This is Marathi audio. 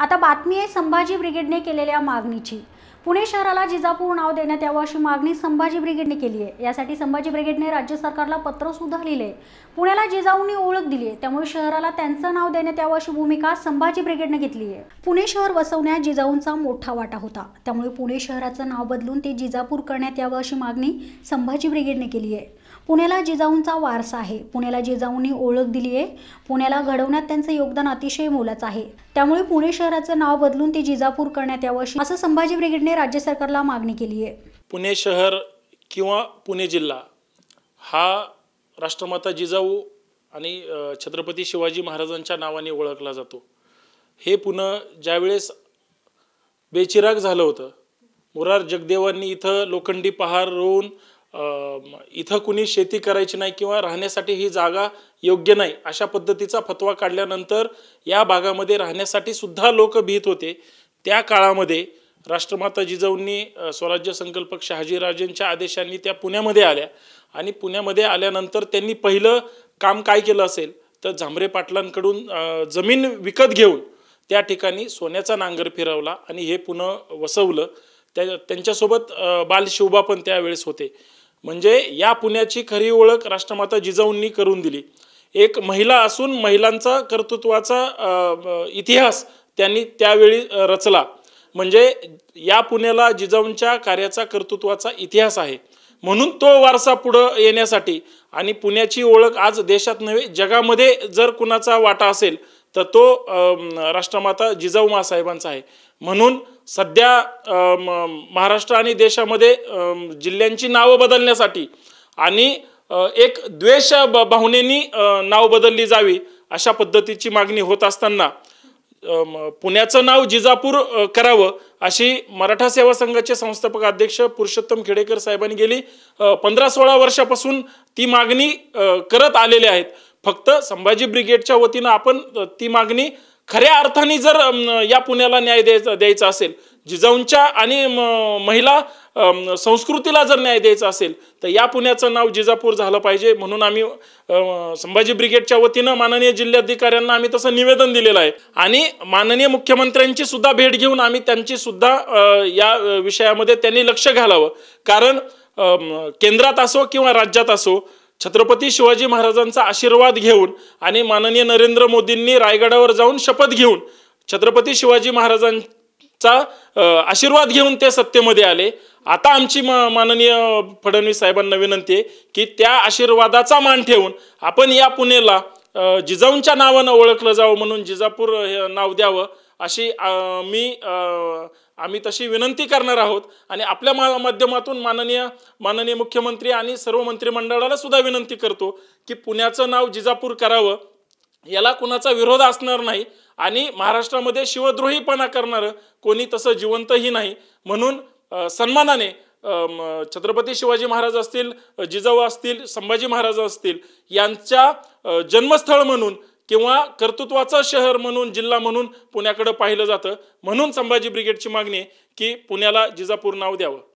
आता बातमी आहे संभाजी ब्रिगेडने केलेल्या मागणीची पुणे शहराला जिजापूर नाव देण्यात यावं अशी मागणी संभाजी ब्रिगेडने केली आहे यासाठी संभाजी ब्रिगेडने राज्य सरकारला पत्र सुद्धा लिहिले पुण्याला जिजाऊंनी ओळख दिली आहे त्यामुळे शहराला त्यांचं नाव देण्यात यावं अशी भूमिका संभाजी ब्रिगेडने घेतली आहे पुणे शहर वसवण्यात जिजाऊंचा मोठा वाटा होता त्यामुळे पुणे शहराचं नाव बदलून ते जिजापूर करण्यात यावं अशी मागणी संभाजी ब्रिगेडने केली आहे पुण्याला जिजाऊंचा वारसा आहे पुण्याला जिजाऊंनी ओळख दिली आहे पुण्याला घडवण्यात त्यांचं योगदान अतिशय मोलाचं आहे त्यामुळे पुणे शहराचं नाव बदलून ते जिजापूर करण्यात यावं असं संभाजी ब्रिगेडने राज्य सरकारला मागणी केली आहे पुणे शहर किंवा पुणे जिल्हा हा राष्ट्रमाता जिजाऊ आणि छत्रपती शिवाजी महाराजांच्या नावाने ओळखला जातो हे पुन्हा ज्यावेळेस बेचिराग झालं होतं मुरार जगदेवांनी इथं लोखंडी पहार रोवून इथं कुणी शेती करायची नाही किंवा राहण्यासाठी ही जागा योग्य नाही अशा पद्धतीचा फतवा काढल्यानंतर या भागामध्ये राहण्यासाठी सुद्धा लोक भीत होते त्या काळामध्ये राष्ट्रमाता जिजाऊंनी स्वराज्य संकल्पक शहाजीराजेंच्या आदेशांनी त्या पुण्यामध्ये आल्या आणि पुण्यामध्ये आल्यानंतर त्यांनी पहिलं काम काय केलं असेल तर झांबरे पाटलांकडून जमीन विकत घेऊन त्या ठिकाणी सोन्याचा नांगर फिरवला आणि हे पुन्हा वसवलं त्या त्यांच्यासोबत बाल शिवबा पण त्यावेळेस होते म्हणजे या पुण्याची खरी ओळख राष्ट्रमाता जिजाऊंनी करून दिली एक महिला असून महिलांचा कर्तृत्वाचा इतिहास त्यांनी त्यावेळी रचला म्हणजे या पुण्याला जिजाऊंच्या कार्याचा कर्तृत्वाचा इतिहास आहे म्हणून तो वारसा पुढं येण्यासाठी आणि पुण्याची ओळख आज देशात नव्हे जगामध्ये जर कुणाचा वाटा असेल तर तो राष्ट्रमाता जिजाऊ मासाहेबांचा आहे म्हणून सध्या महाराष्ट्र आणि देशामध्ये जिल्ह्यांची नावं बदलण्यासाठी आणि एक द्वेष भावनेनी नाव बदलली जावी अशा पद्धतीची मागणी होत असताना पुण्याचं नाव जिजापूर करावं अशी मराठा सेवा संघाचे संस्थापक अध्यक्ष पुरुषोत्तम खेडेकर साहेबांनी गेली पंधरा सोळा वर्षापासून ती मागणी करत आलेले आहेत फक्त संभाजी ब्रिगेडच्या वतीनं आपण ती मागणी खऱ्या अर्थाने जर या पुण्याला न्याय द्यायचा द्यायचा असेल जिजाऊंच्या आणि महिला संस्कृतीला जर न्याय द्यायचा असेल तर या पुण्याचं नाव जिजापूर झालं पाहिजे म्हणून आम्ही संभाजी ब्रिगेडच्या वतीनं माननीय जिल्हाधिकाऱ्यांना आम्ही तसं निवेदन दिलेलं आहे आणि माननीय मुख्यमंत्र्यांची सुद्धा भेट घेऊन आम्ही त्यांची सुद्धा या विषयामध्ये त्यांनी लक्ष घालावं कारण केंद्रात असो किंवा राज्यात असो छत्रपती शिवाजी महाराजांचा आशीर्वाद घेऊन आणि माननीय नरेंद्र मोदींनी रायगडावर जाऊन शपथ घेऊन छत्रपती शिवाजी महाराजां चा आशीर्वाद घेऊन ते सत्तेमध्ये आले आता आमची माननीय फडणवीस साहेबांना विनंती आहे की त्या आशीर्वादाचा मान ठेवून आपण या पुणेला जिजाऊंच्या नावानं ओळखलं जावं म्हणून जिजापूर हे नाव द्यावं अशी मी आम्ही तशी विनंती करणार आहोत आणि आपल्या मा माध्यमातून माननीय माननीय मुख्यमंत्री आणि सर्व मंत्रिमंडळाला सुद्धा विनंती करतो की पुण्याचं नाव जिजापूर करावं याला कुणाचा विरोध असणार नाही आणि महाराष्ट्रामध्ये शिवद्रोहीपणा करणारं कोणी तसं जिवंतही नाही म्हणून सन्मानाने छत्रपती शिवाजी महाराज असतील जिजाऊ असतील संभाजी महाराज असतील यांच्या जन्मस्थळ म्हणून किंवा कर्तृत्वाचं शहर म्हणून जिल्हा म्हणून पुण्याकडे पाहिलं जातं म्हणून संभाजी ब्रिगेडची मागणी की पुण्याला जिजापूर नाव द्यावं